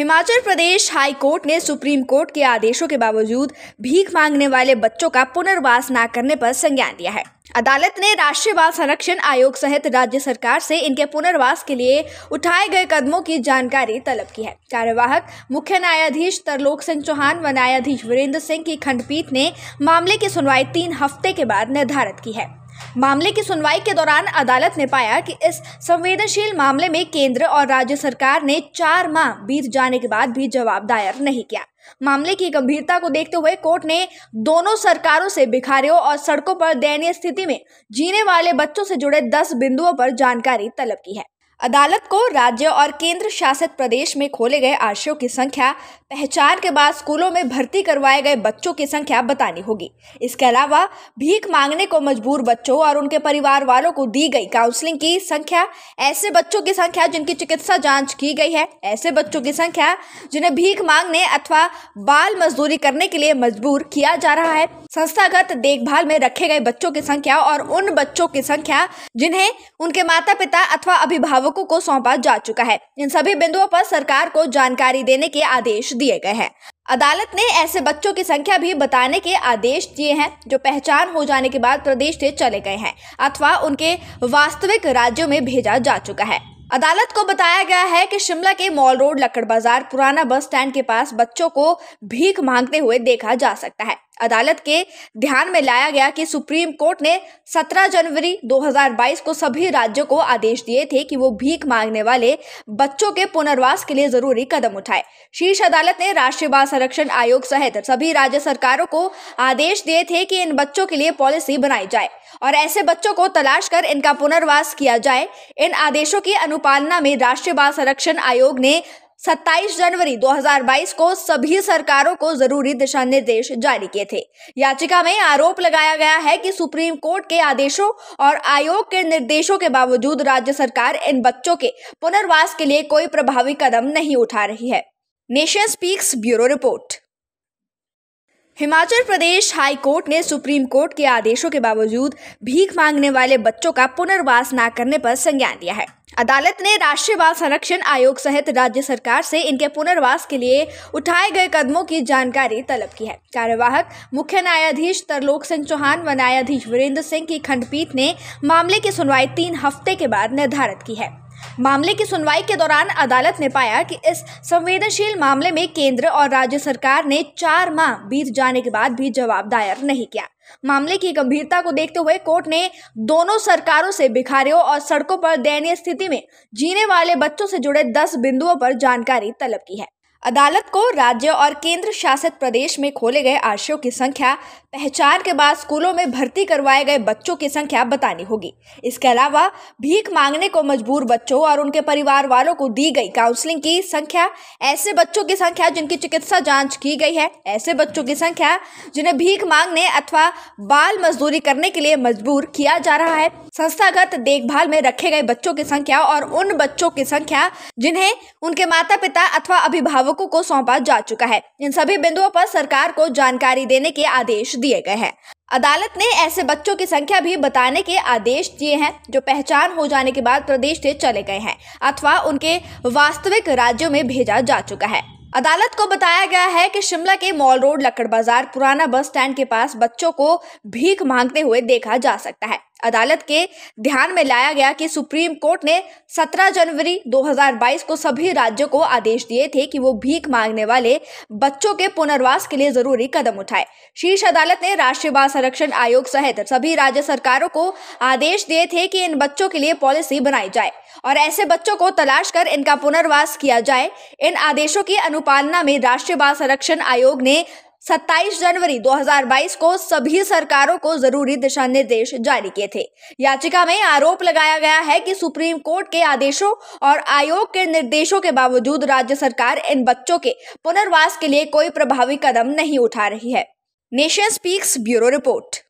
Himachal Pradesh high court ने supreme court के आदेशों के बावजूद भीख मांगने वाले बच्चों का पुनर्वास न करने पर संज्ञान दिया है अदालत ने राष्ट्रीय बाल संरक्षण आयोग सहित राज्य सरकार से इनके पुनर्वास के लिए उठाए गए कदमों की जानकारी तलब की है कार्यवाहक मुख्य न्यायाधीश तरलोक सिंह चौहान व न्यायाधीश वीरेंद्र सिंह की खंडपीठ ने मामले की सुनवाई तीन हफ्ते के बाद निर्धारित की है मामले की सुनवाई के दौरान अदालत ने पाया कि इस संवेदनशील मामले में केंद्र और राज्य सरकार ने चार माह बीत जाने के बाद भी जवाब दायर नहीं किया मामले की गंभीरता को देखते हुए कोर्ट ने दोनों सरकारों से भिखारियों और सड़कों पर दयनीय स्थिति में जीने वाले बच्चों से जुड़े दस बिंदुओं पर जानकारी तलब की है अदालत को राज्य और केंद्र शासित प्रदेश में खोले गए आश्रयों की संख्या पहचान के बाद स्कूलों में भर्ती करवाए गए बच्चों की संख्या बतानी होगी इसके अलावा भीख मांगने को मजबूर बच्चों और उनके परिवार वालों को दी गई काउंसलिंग की संख्या ऐसे बच्चों की संख्या जिनकी चिकित्सा जांच की गई है ऐसे बच्चों की संख्या जिन्हें भीख मांगने अथवा बाल मजदूरी करने के लिए मजबूर किया जा रहा है संस्थागत देखभाल में रखे गए बच्चों की संख्या और उन बच्चों की संख्या जिन्हें उनके माता पिता अथवा अभिभावकों को सौंपा जा चुका है इन सभी बिंदुओं पर सरकार को जानकारी देने के आदेश दिए गए हैं अदालत ने ऐसे बच्चों की संख्या भी बताने के आदेश दिए हैं जो पहचान हो जाने के बाद प्रदेश से चले गए हैं अथवा उनके वास्तविक राज्यों में भेजा जा चुका है अदालत को बताया गया है कि शिमला के मॉल रोड लकड़ बाजार पुराना बस स्टैंड के पास बच्चों को भीख मांगते हुए देखा जा सकता है अदालत के ध्यान में लाया गया कि सुप्रीम कोर्ट ने 17 जनवरी 2022 को सभी राज्यों को आदेश दिए थे कि वो भीख मांगने वाले बच्चों के पुनर्वास के लिए जरूरी कदम उठाए शीर्ष अदालत ने राष्ट्रीय बाल संरक्षण आयोग सहित सभी राज्य सरकारों को आदेश दिए थे कि इन बच्चों के लिए पॉलिसी बनाई जाए और ऐसे बच्चों को तलाश कर इनका पुनर्वास किया जाए इन आदेशों की अनुपालना में राष्ट्रीय बाल संरक्षण आयोग ने 27 जनवरी 2022 को सभी सरकारों को जरूरी दिशा निर्देश जारी किए थे याचिका में आरोप लगाया गया है कि सुप्रीम कोर्ट के आदेशों और आयोग के निर्देशों के बावजूद राज्य सरकार इन बच्चों के पुनर्वास के लिए कोई प्रभावी कदम नहीं उठा रही है nation speaks bureau report Himachal Pradesh high court ने सुप्रीम कोर्ट के आदेशों के बावजूद भीख मांगने वाले बच्चों का पुनर्वास न करने पर संज्ञान दिया है अदालत ने राष्ट्रीय बाल संरक्षण आयोग सहित राज्य सरकार से इनके पुनर्वास के लिए उठाए गए कदमों की जानकारी तलब की है कार्यवाहक मुख्य न्यायाधीश तरलोक सिंह चौहान व न्यायाधीश वीरेंद्र सिंह की खंडपीठ ने मामले की सुनवाई तीन हफ्ते के बाद निर्धारित की है मामले की सुनवाई के दौरान अदालत ने पाया कि इस संवेदनशील मामले में केंद्र और राज्य सरकार ने चार माह बीत जाने के बाद भी जवाब दायर नहीं किया मामले की गंभीरता को देखते हुए कोर्ट ने दोनों सरकारों से भिखारियों और सड़कों पर दयनीय स्थिति में जीने वाले बच्चों से जुड़े दस बिंदुओं पर जानकारी तलब की है अदालत को राज्य और केंद्र शासित प्रदेश में खोले गए आशयों की संख्या पहचान के बाद स्कूलों में भर्ती करवाए गए बच्चों की संख्या बतानी होगी इसके अलावा भीख मांगने को मजबूर बच्चों और उनके परिवार वालों को दी गई काउंसलिंग की संख्या ऐसे बच्चों की संख्या जिनकी चिकित्सा जांच की गई है ऐसे बच्चों की संख्या जिन्हें भीख मांगने अथवा बाल मजदूरी करने के लिए मजबूर किया जा रहा है संस्थागत देखभाल में रखे गए बच्चों की संख्या और उन बच्चों की संख्या जिन्हें उनके माता पिता अथवा अभिभावकों को सौंपा जा चुका है इन सभी बिंदुओं पर सरकार को जानकारी देने के आदेश दिए गए हैं अदालत ने ऐसे बच्चों की संख्या भी बताने के आदेश दिए हैं जो पहचान हो जाने के बाद प्रदेश से चले गए हैं अथवा उनके वास्तविक राज्यों में भेजा जा चुका है अदालत को बताया गया है कि शिमला के मॉल रोड लकड़ बाजार पुराना बस स्टैंड के पास बच्चों को भीख मांगते हुए देखा जा सकता है अदालत के ध्यान में लाया गया कि सुप्रीम कोर्ट ने 17 जनवरी 2022 को सभी राज्यों को आदेश दिए थे कि वो भीख मांगने वाले बच्चों के पुनर्वास के लिए जरूरी कदम उठाए शीर्ष अदालत ने राष्ट्रीय बाल संरक्षण आयोग सहित सभी राज्य सरकारों को आदेश दिए थे कि इन बच्चों के लिए पॉलिसी बनाई जाए और ऐसे बच्चों को तलाश कर इनका पुनर्वास किया जाए इन आदेशों की अनुपालना में राष्ट्रीय बाल संरक्षण आयोग ने 27 जनवरी 2022 को सभी सरकारों को जरूरी दिशा निर्देश जारी किए थे याचिका में आरोप लगाया गया है कि सुप्रीम कोर्ट के आदेशों और आयोग के निर्देशों के बावजूद राज्य सरकार इन बच्चों के पुनर्वास के लिए कोई प्रभावी कदम नहीं उठा रही है नेशन स्पीक्स ब्यूरो रिपोर्ट